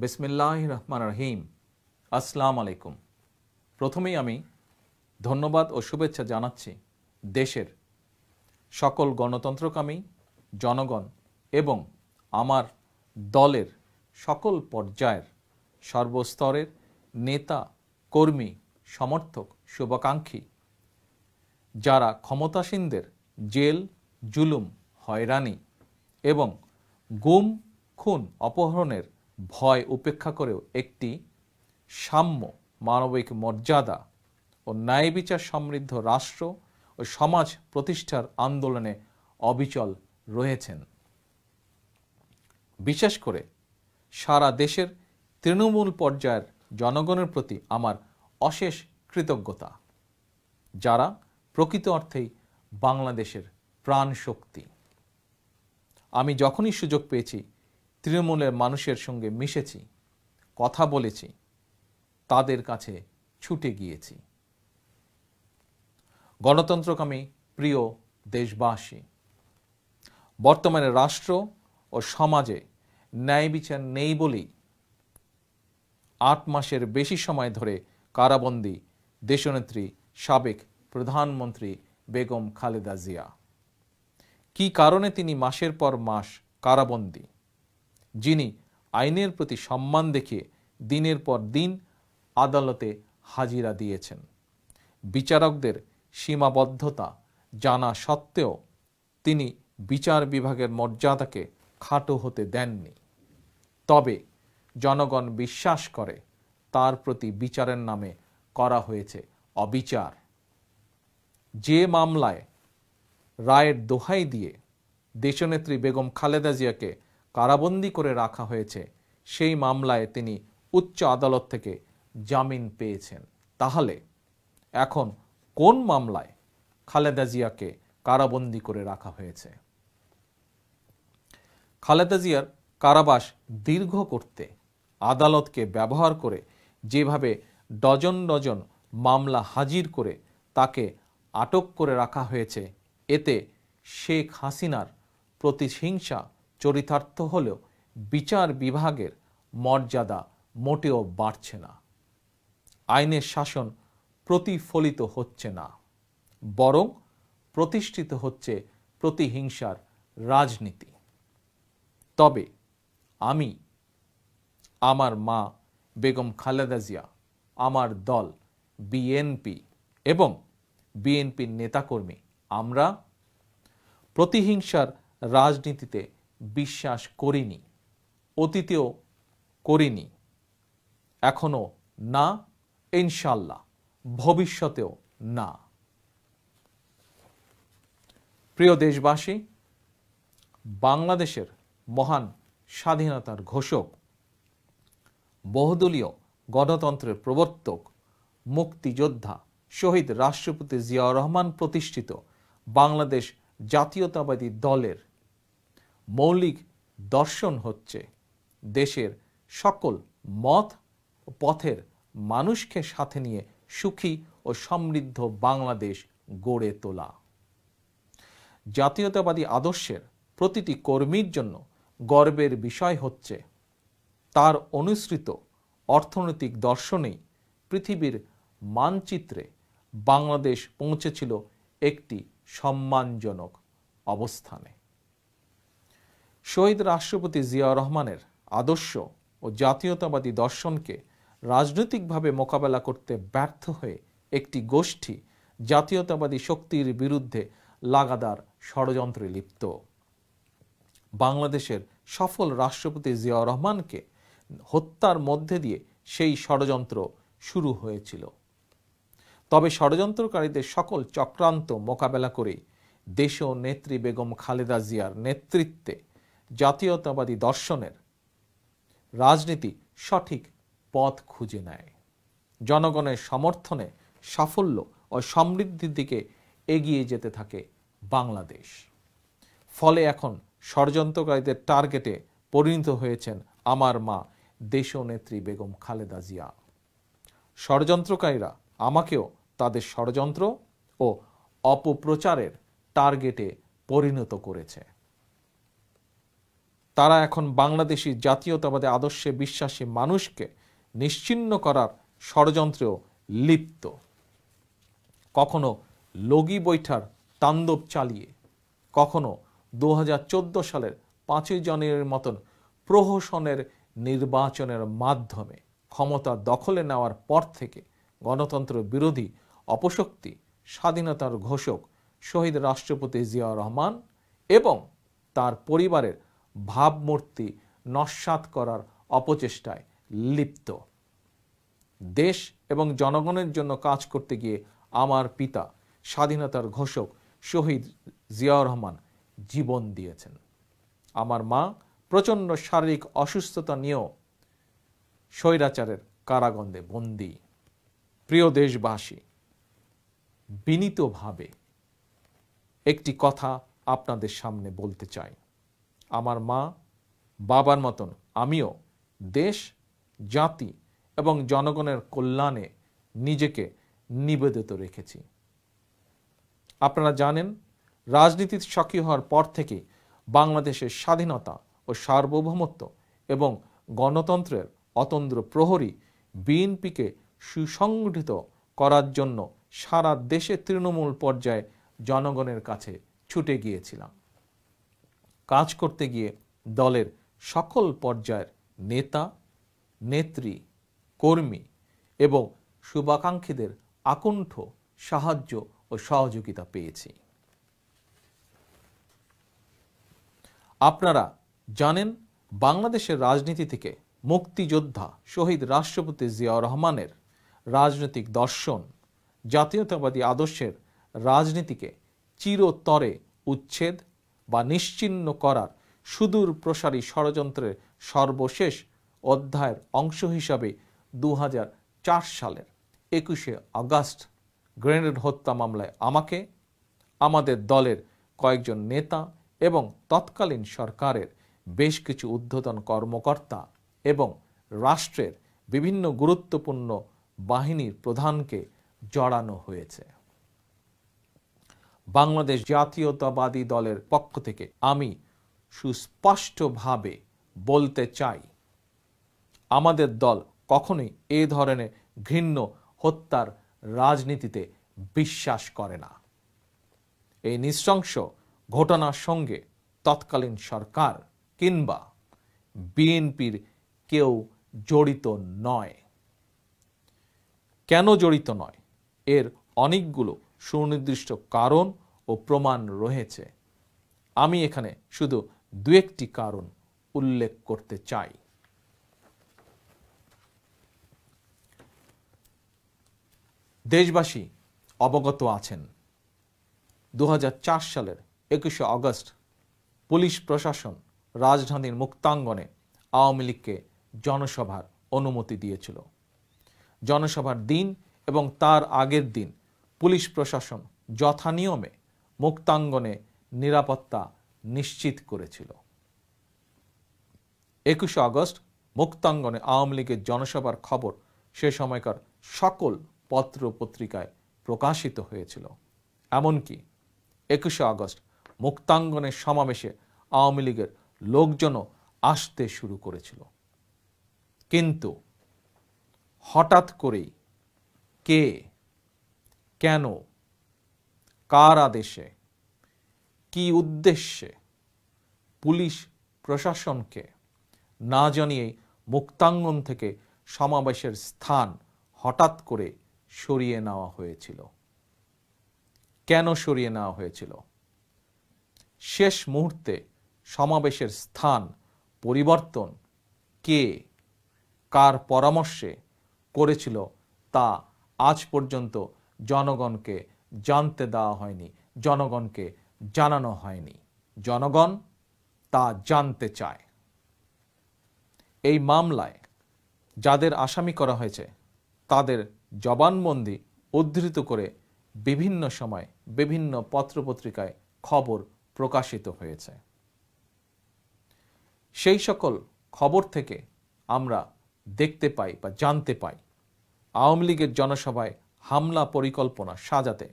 বিসমিল্লাহ রহমান রহিম আসসালাম আলাইকুম প্রথমেই আমি ধন্যবাদ ও শুভেচ্ছা জানাচ্ছি দেশের সকল গণতন্ত্রকামী জনগণ এবং আমার দলের সকল পর্যায়ের সর্বস্তরের নেতা কর্মী সমর্থক শুভাকাঙ্ক্ষী যারা ক্ষমতাসীনদের জেল জুলুম হয়রানি এবং গুম খুন অপহরণের ভয় উপেক্ষা করেও একটি সাম্য মানবিক মর্যাদা ও ন্যায় বিচার সমৃদ্ধ রাষ্ট্র ও সমাজ প্রতিষ্ঠার আন্দোলনে অবিচল রয়েছেন বিশেষ করে সারা দেশের তৃণমূল পর্যায়ের জনগণের প্রতি আমার অশেষ কৃতজ্ঞতা যারা প্রকৃত অর্থেই বাংলাদেশের প্রাণ শক্তি আমি যখনই সুযোগ পেয়েছি তৃণমূলের মানুষের সঙ্গে মিশেছি কথা বলেছি তাদের কাছে ছুটে গিয়েছি গণতন্ত্রকামী প্রিয় দেশবাসী বর্তমানে রাষ্ট্র ও সমাজে ন্যায় বিচার নেই বলেই আট মাসের বেশি সময় ধরে কারাবন্দী দেশনেত্রী সাবেক প্রধানমন্ত্রী বেগম খালেদা জিয়া কি কারণে তিনি মাসের পর মাস কারাবন্দী যিনি আইনের প্রতি সম্মান দেখিয়ে দিনের পর দিন আদালতে হাজিরা দিয়েছেন বিচারকদের সীমাবদ্ধতা জানা সত্ত্বেও তিনি বিচার বিভাগের মর্যাদাকে খাটো হতে দেননি তবে জনগণ বিশ্বাস করে তার প্রতি বিচারের নামে করা হয়েছে অবিচার যে মামলায় রায়ের দোহাই দিয়ে দেশনেত্রী বেগম খালেদা জিয়াকে কারাবন্দি করে রাখা হয়েছে সেই মামলায় তিনি উচ্চ আদালত থেকে জামিন পেয়েছেন তাহলে এখন কোন মামলায় খালেদা জিয়াকে কারাবন্দি করে রাখা হয়েছে খালেদা জিয়ার কারাবাস দীর্ঘ করতে আদালতকে ব্যবহার করে যেভাবে ডজন ডজন মামলা হাজির করে তাকে আটক করে রাখা হয়েছে এতে শেখ হাসিনার প্রতিহিংসা চরিতার্থ হলেও বিচার বিভাগের মর্যাদা মোটেও বাড়ছে না আইনের শাসন প্রতিফলিত হচ্ছে না বরং প্রতিষ্ঠিত হচ্ছে প্রতিহিংসার রাজনীতি তবে আমি আমার মা বেগম খালেদা জিয়া আমার দল বিএনপি এবং বিএনপির নেতাকর্মী আমরা প্রতিহিংসার রাজনীতিতে বিশ্বাস করিনি অতীতেও করিনি এখনও না ইনশাল্লাহ ভবিষ্যতেও না প্রিয় দেশবাসী বাংলাদেশের মহান স্বাধীনতার ঘোষক বহুদলীয় গণতন্ত্রের প্রবর্তক মুক্তিযোদ্ধা শহীদ রাষ্ট্রপতি জিয়াউর রহমান প্রতিষ্ঠিত বাংলাদেশ জাতীয়তাবাদী দলের মৌলিক দর্শন হচ্ছে দেশের সকল মত পথের মানুষকে সাথে নিয়ে সুখী ও সমৃদ্ধ বাংলাদেশ গড়ে তোলা জাতীয়তাবাদী আদর্শের প্রতিটি কর্মীর জন্য গর্বের বিষয় হচ্ছে তার অনুসৃত অর্থনৈতিক দর্শনেই পৃথিবীর মানচিত্রে বাংলাদেশ পৌঁছেছিল একটি সম্মানজনক অবস্থানে শহীদ রাষ্ট্রপতি জিয়া রহমানের আদর্শ ও জাতীয়তাবাদী দর্শনকে রাজনৈতিকভাবে মোকাবেলা করতে ব্যর্থ হয়ে একটি গোষ্ঠী জাতীয়তাবাদী শক্তির বিরুদ্ধে লাগাদার ষড়যন্ত্রে লিপ্ত বাংলাদেশের সফল রাষ্ট্রপতি জিয়া রহমানকে হত্যার মধ্যে দিয়ে সেই ষড়যন্ত্র শুরু হয়েছিল তবে ষড়যন্ত্রকারীদের সকল চক্রান্ত মোকাবেলা করে দেশ নেত্রী বেগম খালেদা জিয়ার নেতৃত্বে জাতীয়তাবাদী দর্শনের রাজনীতি সঠিক পথ খুঁজে নেয় জনগণের সমর্থনে সাফল্য ও সমৃদ্ধির দিকে এগিয়ে যেতে থাকে বাংলাদেশ ফলে এখন ষড়যন্ত্রকারীদের টার্গেটে পরিণত হয়েছেন আমার মা দেশনেত্রী বেগম খালেদা জিয়া ষড়যন্ত্রকারীরা আমাকেও তাদের ষড়যন্ত্র ও অপপ্রচারের টার্গেটে পরিণত করেছে তারা এখন বাংলাদেশি জাতীয়তাবাদী আদর্শে বিশ্বাসী মানুষকে নিশ্চিন্ন করার ষড়যন্ত্রেও লিপ্ত কখনো লগি বৈঠার তাণ্ডব চালিয়ে কখনো দু সালের পাঁচই জনের মতন প্রহসনের নির্বাচনের মাধ্যমে ক্ষমতা দখলে নেওয়ার পর থেকে গণতন্ত্র বিরোধী অপশক্তি স্বাধীনতার ঘোষক শহীদ রাষ্ট্রপতি জিয়া রহমান এবং তার পরিবারের ভাবমূর্তি নস্বাত করার অপচেষ্টায় লিপ্ত দেশ এবং জনগণের জন্য কাজ করতে গিয়ে আমার পিতা স্বাধীনতার ঘোষক শহীদ জিয়াউর রহমান জীবন দিয়েছেন আমার মা প্রচণ্ড শারীরিক অসুস্থতা নিয়েও স্বৈরাচারের কারাগন্ধে বন্দী প্রিয় দেশবাসী বিনীতভাবে একটি কথা আপনাদের সামনে বলতে চাই আমার মা বাবার মতন আমিও দেশ জাতি এবং জনগণের কল্যাণে নিজেকে নিবেদিত রেখেছি আপনারা জানেন রাজনীতির সক্রিয় হওয়ার পর থেকে বাংলাদেশের স্বাধীনতা ও সার্বভৌমত্ব এবং গণতন্ত্রের অতন্দ্র প্রহরী বিএনপিকে সুসংগঠিত করার জন্য সারা দেশে তৃণমূল পর্যায়ে জনগণের কাছে ছুটে গিয়েছিলাম কাজ করতে গিয়ে দলের সকল পর্যায়ের নেতা নেত্রী কর্মী এবং শুভাকাঙ্ক্ষীদের আকণ্ঠ সাহায্য ও সহযোগিতা পেয়েছি আপনারা জানেন বাংলাদেশের রাজনীতি থেকে মুক্তিযোদ্ধা শহীদ রাষ্ট্রপতি জিয়াউর রহমানের রাজনৈতিক দর্শন জাতীয়তাবাদী আদর্শের রাজনীতিকে চিরতরে উচ্ছেদ বা নিশ্চিন্ন করার সুদূর প্রসারী ষড়যন্ত্রের সর্বশেষ অধ্যায়ের অংশ হিসাবে দু সালের একুশে আগস্ট গ্রেনেড হত্যা মামলায় আমাকে আমাদের দলের কয়েকজন নেতা এবং তৎকালীন সরকারের বেশ কিছু উদ্ধতন কর্মকর্তা এবং রাষ্ট্রের বিভিন্ন গুরুত্বপূর্ণ বাহিনীর প্রধানকে জড়ানো হয়েছে বাংলাদেশ জাতীয়তাবাদী দলের পক্ষ থেকে আমি সুস্পষ্টভাবে বলতে চাই আমাদের দল কখনোই এ ধরনের ঘৃণ্য হত্যার রাজনীতিতে বিশ্বাস করে না এই নৃশংস ঘটনার সঙ্গে তৎকালীন সরকার কিংবা বিএনপির কেউ জড়িত নয় কেন জড়িত নয় এর অনেকগুলো সুনির্দিষ্ট কারণ ও প্রমাণ রয়েছে আমি এখানে শুধু দু একটি কারণ উল্লেখ করতে চাই দেশবাসী অবগত আছেন দু সালের একুশে আগস্ট পুলিশ প্রশাসন রাজধানীর মুক্তাঙ্গনে আওয়ামী লীগকে জনসভার অনুমতি দিয়েছিল জনসভার দিন এবং তার আগের দিন পুলিশ প্রশাসন যথানিয়মে মুক্তাঙ্গনে নিরাপত্তা নিশ্চিত করেছিল একুশে আগস্ট মুক্তাঙ্গনে আওয়ামী লীগের জনসভার খবর সে সময়কার সকল পত্র পত্রিকায় প্রকাশিত হয়েছিল এমনকি একুশে আগস্ট মুক্তাঙ্গনের সমাবেশে আওয়ামী লীগের লোকজনও আসতে শুরু করেছিল কিন্তু হঠাৎ করেই কে কেন কার আদেশে কি উদ্দেশ্যে পুলিশ প্রশাসনকে না জানিয়ে মুক্তাঙ্গন থেকে সমাবেশের স্থান হঠাৎ করে সরিয়ে নেওয়া হয়েছিল কেন সরিয়ে নেওয়া হয়েছিল শেষ মুহূর্তে সমাবেশের স্থান পরিবর্তন কে কার পরামর্শে করেছিল তা আজ পর্যন্ত জনগণকে জানতে দেওয়া হয়নি জনগণকে জানানো হয়নি জনগণ তা জানতে চায় এই মামলায় যাদের আসামি করা হয়েছে তাদের জবানবন্দি উদ্ধৃত করে বিভিন্ন সময় বিভিন্ন পত্রপত্রিকায় খবর প্রকাশিত হয়েছে সেই সকল খবর থেকে আমরা দেখতে পাই বা জানতে পাই আওয়ামী লীগের জনসভায় হামলা পরিকল্পনা সাজাতে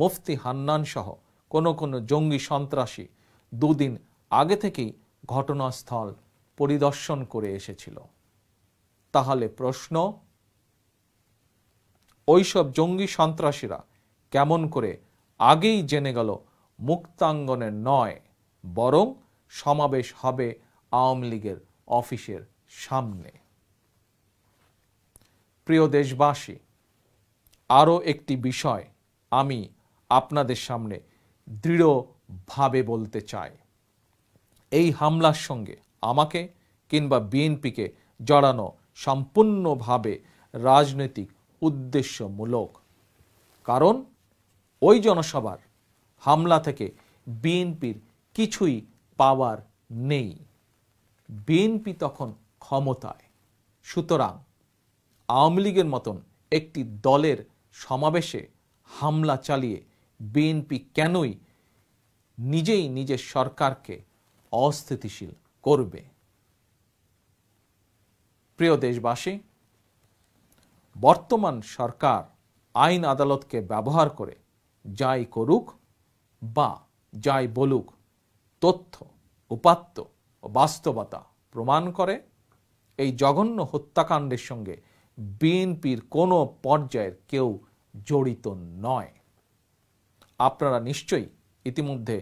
মুফতি হান্নান সহ কোনো কোনো জঙ্গি সন্ত্রাসী দুদিন আগে থেকেই ঘটনাস্থল পরিদর্শন করে এসেছিল তাহলে প্রশ্ন ওইসব জঙ্গি সন্ত্রাসীরা কেমন করে আগেই জেনে গেল মুক্তাঙ্গনে নয় বরং সমাবেশ হবে আওয়ামী লীগের অফিসের সামনে প্রিয় দেশবাসী আরও একটি বিষয় আমি আপনাদের সামনে দৃঢ়ভাবে বলতে চায় এই হামলার সঙ্গে আমাকে কিংবা বিএনপিকে জড়ানো সম্পূর্ণভাবে রাজনৈতিক উদ্দেশ্যমূলক কারণ ওই জনসভার হামলা থেকে বিএনপির কিছুই পাওয়ার নেই বিএনপি তখন ক্ষমতায় সুতরাং আওয়ামী লীগের মতন একটি দলের সমাবেশে হামলা চালিয়ে বিএনপি কেনই নিজেই নিজের সরকারকে অস্থিতিশীল করবে প্রিয় দেশবাসী বর্তমান সরকার আইন আদালতকে ব্যবহার করে যাই করুক বা যাই বলুক তথ্য উপাত্ত ও বাস্তবতা প্রমাণ করে এই জঘন্য হত্যাকাণ্ডের সঙ্গে বিএনপির কোনো পর্যায়ের কেউ জড়িত নয় আপনারা নিশ্চয়ই ইতিমধ্যে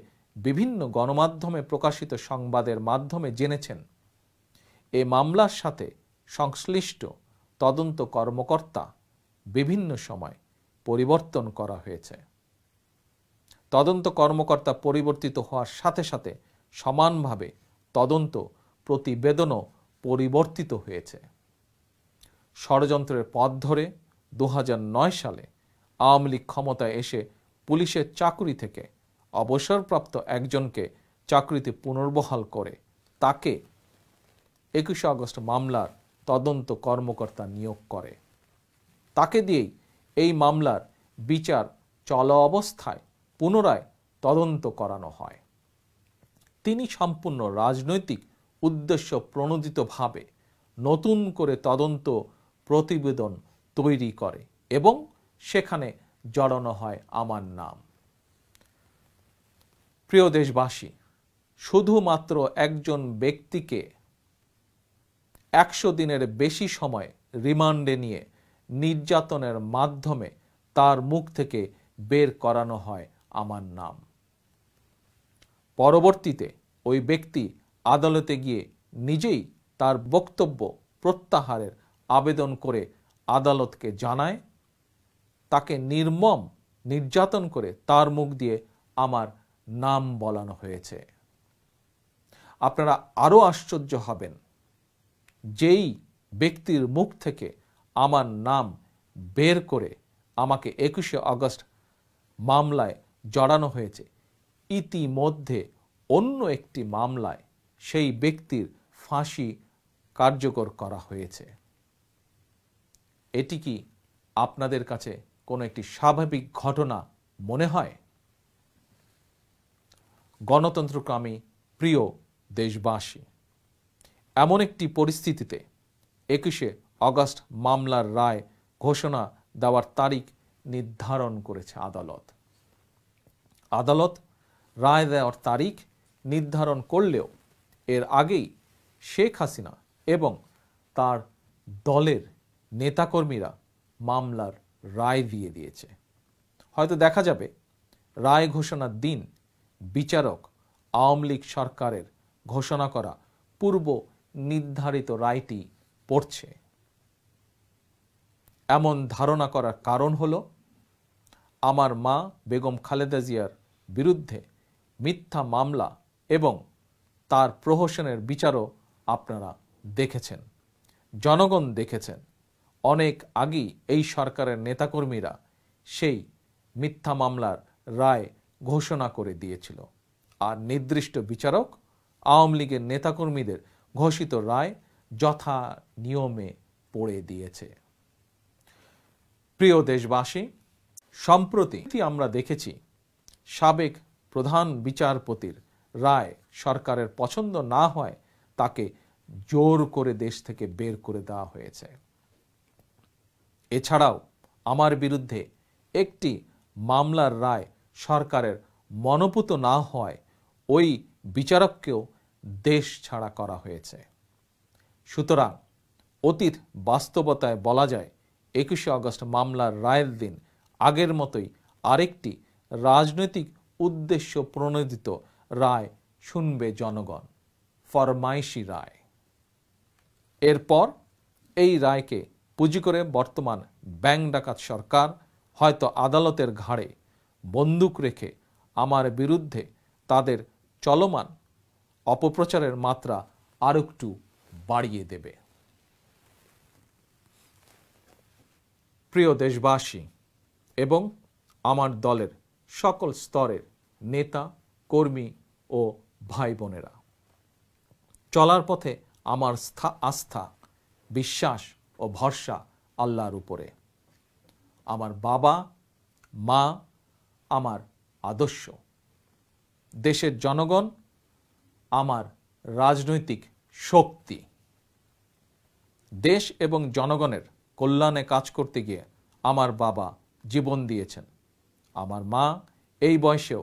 বিভিন্ন গণমাধ্যমে প্রকাশিত সংবাদের মাধ্যমে জেনেছেন এ মামলার সাথে সংশ্লিষ্ট তদন্ত কর্মকর্তা বিভিন্ন সময় পরিবর্তন করা হয়েছে তদন্ত কর্মকর্তা পরিবর্তিত হওয়ার সাথে সাথে সমানভাবে তদন্ত প্রতিবেদনও পরিবর্তিত হয়েছে ষড়যন্ত্রের পথ ধরে দু সালে আওয়ামী লীগ ক্ষমতায় এসে পুলিশের চাকরি থেকে অবসরপ্রাপ্ত একজনকে চাকরিতে পুনর্বহাল করে তাকে একুশে আগস্ট মামলার তদন্ত কর্মকর্তা নিয়োগ করে তাকে দিয়েই এই মামলার বিচার চলা অবস্থায় পুনরায় তদন্ত করানো হয় তিনি সম্পূর্ণ রাজনৈতিক উদ্দেশ্য প্রণোদিতভাবে নতুন করে তদন্ত প্রতিবেদন তৈরি করে এবং সেখানে জড়ানো হয় আমার নাম প্রিয় দেশবাসী শুধুমাত্র একজন ব্যক্তিকে একশো দিনের বেশি সময় রিমান্ডে নিয়ে নির্যাতনের মাধ্যমে তার মুখ থেকে বের করানো হয় আমার নাম পরবর্তীতে ওই ব্যক্তি আদালতে গিয়ে নিজেই তার বক্তব্য প্রত্যাহারের আবেদন করে আদালতকে জানায় তাকে নির্মম নির্যাতন করে তার মুখ দিয়ে আমার নাম বলানো হয়েছে আপনারা আরও আশ্চর্য হবেন যেই ব্যক্তির মুখ থেকে আমার নাম বের করে আমাকে একুশে আগস্ট মামলায় জড়ানো হয়েছে ইতিমধ্যে অন্য একটি মামলায় সেই ব্যক্তির ফাঁসি কার্যকর করা হয়েছে এটি কি আপনাদের কাছে কোনো একটি স্বাভাবিক ঘটনা মনে হয় গণতন্ত্রকামী প্রিয় দেশবাসী এমন একটি পরিস্থিতিতে একুশে অগস্ট মামলার রায় ঘোষণা দেওয়ার তারিখ নির্ধারণ করেছে আদালত আদালত রায় দেওয়ার তারিখ নির্ধারণ করলেও এর আগেই শেখ হাসিনা এবং তার দলের নেতাকর্মীরা মামলার রায় দিয়ে দিয়েছে হয়তো দেখা যাবে রায় ঘোষণার দিন বিচারক আওয়ামী লীগ সরকারের ঘোষণা করা পূর্ব নির্ধারিত রায়টি পড়ছে এমন ধারণা করার কারণ হল আমার মা বেগম খালেদা জিয়ার বিরুদ্ধে মিথ্যা মামলা এবং তার প্রহসনের বিচারও আপনারা দেখেছেন জনগণ দেখেছেন অনেক আগেই এই সরকারের নেতাকর্মীরা সেই মিথ্যা মামলার রায় ঘোষণা করে দিয়েছিল আর নির্দিষ্ট বিচারক আওয়ামী লীগের নেতাকর্মীদের ঘোষিত রায় যথা নিয়মে পড়ে দিয়েছে প্রিয় দেশবাসী সম্প্রতি আমরা দেখেছি সাবেক প্রধান বিচারপতির রায় সরকারের পছন্দ না হয় তাকে জোর করে দেশ থেকে বের করে দেওয়া হয়েছে এছাড়াও আমার বিরুদ্ধে একটি মামলার রায় সরকারের মনোপুত না হয় ওই বিচারককেও দেশ ছাড়া করা হয়েছে সুতরাং অতীত বাস্তবতায় বলা যায় একুশে আগস্ট মামলার রায়ের দিন আগের মতোই আরেকটি রাজনৈতিক উদ্দেশ্য প্রণোদিত রায় শুনবে জনগণ ফরমাইশি রায় এরপর এই রায়কে পুঁজি করে বর্তমান ব্যাংক ডাকাত সরকার হয়তো আদালতের ঘাড়ে বন্দুক রেখে আমার বিরুদ্ধে তাদের চলমান অপপ্রচারের মাত্রা আর একটু বাড়িয়ে দেবে প্রিয় দেশবাসী এবং আমার দলের সকল স্তরের নেতা কর্মী ও ভাই বোনেরা চলার পথে আমার আস্থা বিশ্বাস ও ভরসা আল্লাহর উপরে আমার বাবা মা আমার আদর্শ দেশের জনগণ আমার রাজনৈতিক শক্তি দেশ এবং জনগণের কল্যাণে কাজ করতে গিয়ে আমার বাবা জীবন দিয়েছেন আমার মা এই বয়সেও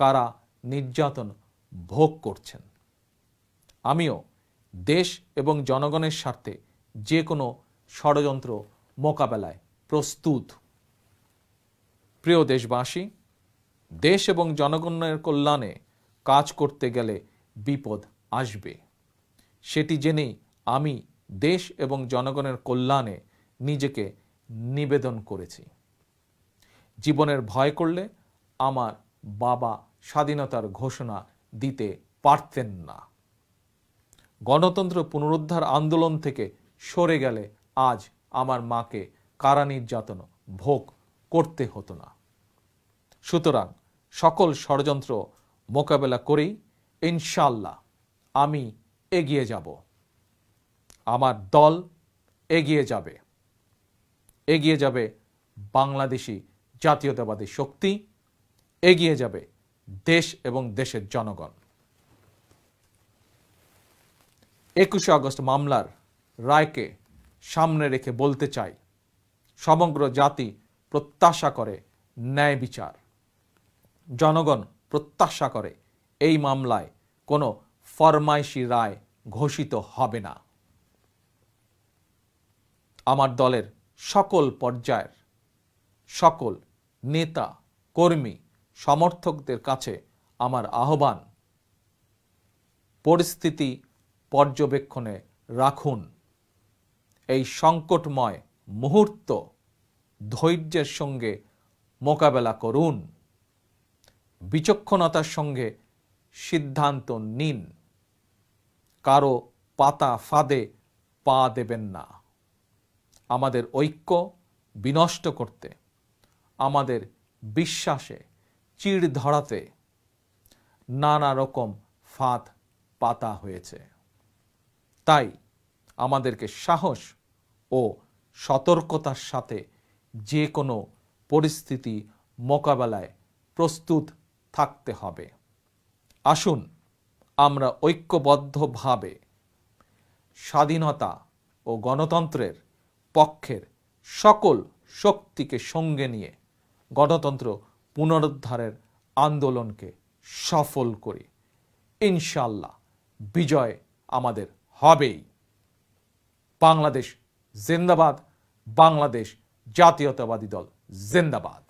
কারা নির্যাতন ভোগ করছেন আমিও দেশ এবং জনগণের স্বার্থে যে কোনো ষড়যন্ত্র মোকাবেলায় প্রস্তুত প্রিয় দেশবাসী দেশ এবং জনগণের কল্যাণে কাজ করতে গেলে বিপদ আসবে সেটি জেনেই আমি দেশ এবং জনগণের কল্যাণে নিজেকে নিবেদন করেছি জীবনের ভয় করলে আমার বাবা স্বাধীনতার ঘোষণা দিতে পারতেন না গণতন্ত্র পুনরুদ্ধার আন্দোলন থেকে সরে গেলে আজ আমার মাকে কারা নির্যাতন ভোগ করতে হতো না সুতরাং সকল ষড়যন্ত্র মোকাবেলা করেই ইনশাল্লাহ আমি এগিয়ে যাব আমার দল এগিয়ে যাবে এগিয়ে যাবে বাংলাদেশি জাতীয়তাবাদী শক্তি এগিয়ে যাবে দেশ এবং দেশের জনগণ একুশে আগস্ট মামলার রায়কে সামনে রেখে বলতে চাই সমগ্র জাতি প্রত্যাশা করে ন্যায় বিচার জনগণ প্রত্যাশা করে এই মামলায় কোনো ফরমাইশি রায় ঘোষিত হবে না আমার দলের সকল পর্যায়ের সকল নেতা কর্মী সমর্থকদের কাছে আমার আহ্বান পরিস্থিতি পর্যবেক্ষণে রাখুন এই সংকটময় মুহূর্ত ধৈর্যের সঙ্গে মোকাবেলা করুন বিচক্ষণতার সঙ্গে সিদ্ধান্ত নিন কারো পাতা ফাঁদে পা দেবেন না আমাদের ঐক্য বিনষ্ট করতে আমাদের বিশ্বাসে চিড় ধরাতে নানা রকম ফাঁদ পাতা হয়েছে তাই আমাদেরকে সাহস ও সতর্কতার সাথে যে কোনো পরিস্থিতি মোকাবেলায় প্রস্তুত থাকতে হবে আসুন আমরা ঐক্যবদ্ধভাবে স্বাধীনতা ও গণতন্ত্রের পক্ষের সকল শক্তিকে সঙ্গে নিয়ে গণতন্ত্র পুনরুদ্ধারের আন্দোলনকে সফল করি ইনশাল্লাহ বিজয় আমাদের হবেই বাংলাদেশ জিন্দাবাদ বাংলাদেশ জাতীয়তাবাদী দল জিন্দাবাদ